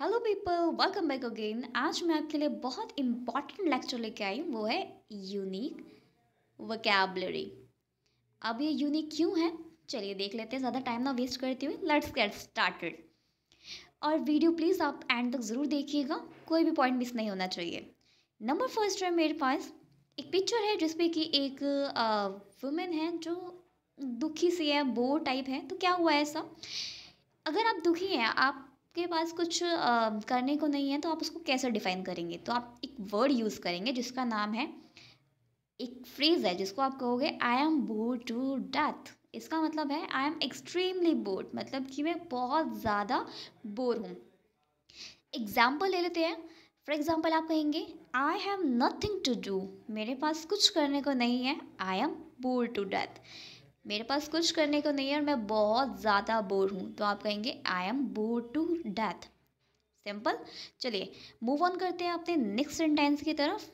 Hello people welcome back again आज मैं आपके लिए बहुत इम्पॉर्टेंट लेक्चर लेके आई वो है यूनिक वकेबलरी अब ये यूनिक क्यों है चलिए देख लेते हैं ज़्यादा टाइम ना वेस्ट करती हुई लेट्स गेट स्टार्टेड और वीडियो प्लीज़ आप एंड तक ज़रूर देखिएगा कोई भी पॉइंट मिस नहीं होना चाहिए नंबर फर्स्ट है मेरे पास एक पिक्चर है जिसपे कि एक वुमेन है जो दुखी सी है बोर टाइप है तो क्या हुआ है ऐसा अगर आप दुखी हैं आप आपके पास कुछ आ, करने को नहीं है तो आप उसको कैसे डिफाइन करेंगे तो आप एक वर्ड यूज़ करेंगे जिसका नाम है एक फ्रेज़ है जिसको आप कहोगे I am bore to death इसका मतलब है आई एम एक्सट्रीमली बोर्ड मतलब कि मैं बहुत ज़्यादा बोर हूँ एग्ज़ाम्पल ले लेते हैं फॉर एग्ज़ाम्पल आप कहेंगे I have nothing to do मेरे पास कुछ करने को नहीं है I am bore to death मेरे पास कुछ करने को नहीं है और मैं बहुत ज़्यादा बोर हूँ तो आप कहेंगे I am bore to death simple चलिए मूव ऑन करते हैं अपने नेक्स्ट सेंटेंस की तरफ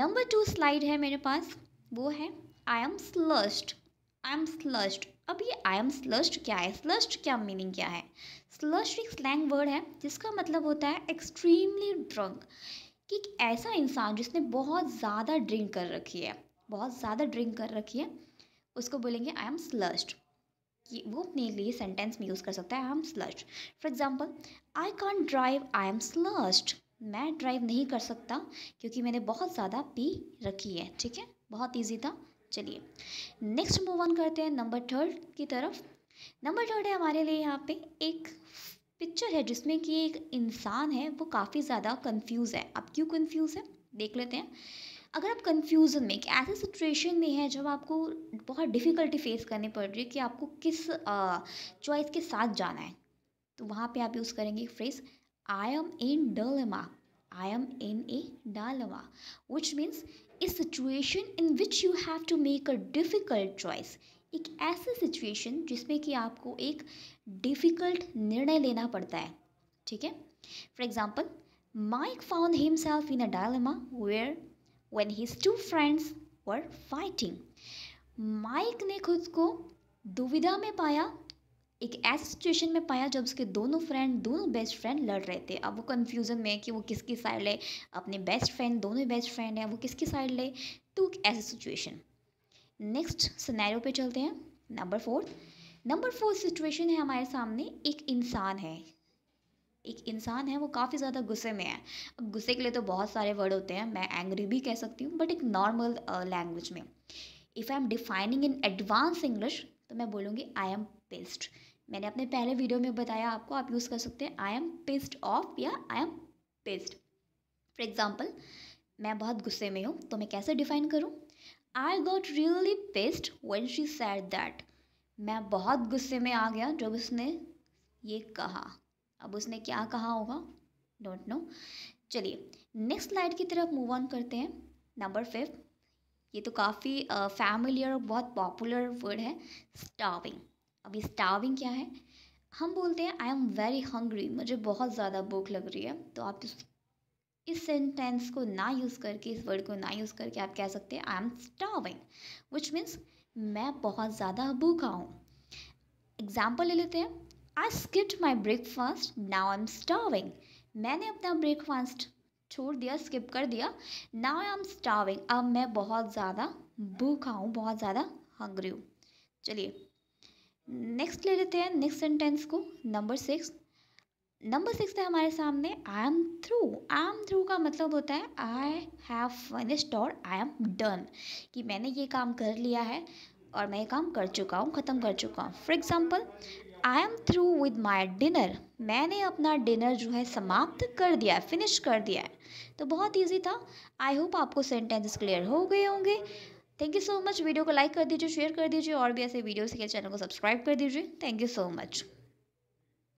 नंबर टू स्लाइड है मेरे पास वो है आई एम स्लस्ट आई एम स्लस्ट अब ये आई एम स्लस्ट क्या है स्लस्ट क्या मीनिंग क्या है स्लस्ट एक स्लैंग वर्ड है जिसका मतलब होता है एक्सट्रीमली ड्रंक कि एक ऐसा इंसान जिसने बहुत ज़्यादा ड्रिंक कर रखी है बहुत ज़्यादा ड्रिंक कर रखी है उसको बोलेंगे आई एम स्लस्ट कि वो अपने लिए सेंटेंस में यूज़ कर सकता है I am sloshed for example I can't drive I am sloshed मैं ड्राइव नहीं कर सकता क्योंकि मैंने बहुत ज़्यादा पी रखी है ठीक है बहुत ईजी था चलिए नेक्स्ट मूव ऑन करते हैं नंबर थर्ड की तरफ नंबर थर्ड है हमारे लिए यहाँ पे एक पिक्चर है जिसमें कि एक इंसान है वो काफ़ी ज़्यादा कंफ्यूज है अब क्यों कंफ्यूज है देख लेते हैं अगर आप कन्फ्यूज़न में एक ऐसे सिचुएशन में है जब आपको बहुत डिफ़िकल्टी फेस करनी पड़ रही है कि आपको किस चॉइस के साथ जाना है तो वहाँ पे आप यूज़ करेंगे phrase I am in dilemma I am in a dilemma, which means इस situation in which you have to make a difficult choice एक ऐसी सिचुएशन जिसमें कि आपको एक डिफ़िकल्ट निर्णय लेना पड़ता है ठीक है for example Mike found himself in a dilemma where when his two friends were fighting. Mike ने खुद को दुविधा में पाया एक ऐसी सिचुएशन में पाया जब उसके दोनों फ्रेंड दोनों बेस्ट फ्रेंड लड़ रहे थे अब वो कन्फ्यूज़न में है कि वो किसकी साइड ले अपने बेस्ट फ्रेंड दोनों बेस्ट फ्रेंड हैं वो किसकी साइड ले तो ऐसी सिचुएशन नेक्स्ट सिनेरियो पे चलते हैं number four number four situation है हमारे सामने एक इंसान है एक इंसान है वो काफ़ी ज़्यादा गुस्से में है अब गुस्से के लिए तो बहुत सारे वर्ड होते हैं मैं एंग्री भी कह सकती हूँ बट एक नॉर्मल लैंग्वेज uh, में if I am defining in advance English तो मैं बोलूँगी आई एम पेस्ट मैंने अपने पहले वीडियो में बताया आपको आप यूज़ कर सकते हैं आई एम पेस्ट ऑफ या I am pissed for example मैं बहुत गुस्से में हूँ तो मैं कैसे डिफाइन करूँ I got really pissed when she said that मैं बहुत गुस्से में आ गया जब उसने ये कहा अब उसने क्या कहा होगा डोंट नो चलिए नेक्स्ट स्लाइड की तरफ मूव ऑन करते हैं नंबर फिफ्थ ये तो काफ़ी फैमिलियर और बहुत पॉपुलर वर्ड है स्टाविंग अभी स्टाविंग क्या है हम बोलते हैं आई एम वेरी हंग्री मुझे बहुत ज़्यादा भूख लग रही है तो आप इस सेंटेंस को ना यूज़ करके इस वर्ड को ना यूज़ करके आप कह सकते हैं आई एम स्टाविंग विच मीन्स मैं बहुत ज़्यादा भूखा हूँ एग्ज़ाम्पल ले लेते हैं I skipped my breakfast now I am starving मैंने अपना ब्रेकफास्ट छोड़ दिया स्किप कर दिया नाउ आई एम स्टाविंग अब मैं बहुत ज़्यादा भूखा हूँ बहुत ज़्यादा हंग्री हूँ चलिए नेक्स्ट ले लेते हैं नेक्स्ट सेंटेंस को नंबर सिक्स नंबर सिक्स है हमारे सामने I am through I am through का मतलब होता है आई हैव फिनिश्ड और आई एम डन कि मैंने ये काम कर लिया है और मैं ये काम कर चुका हूँ ख़त्म कर चुका हूँ for example I am through with my dinner मैंने अपना डिनर जो है समाप्त कर दिया है फिनिश कर दिया है तो बहुत ईजी था आई होप आपको सेंटेंसेस क्लियर हो गए होंगे thank you so much video को लाइक कर दीजिए शेयर कर दीजिए और भी ऐसे वीडियोस के चैनल को सब्सक्राइब कर दीजिए थैंक यू सो मच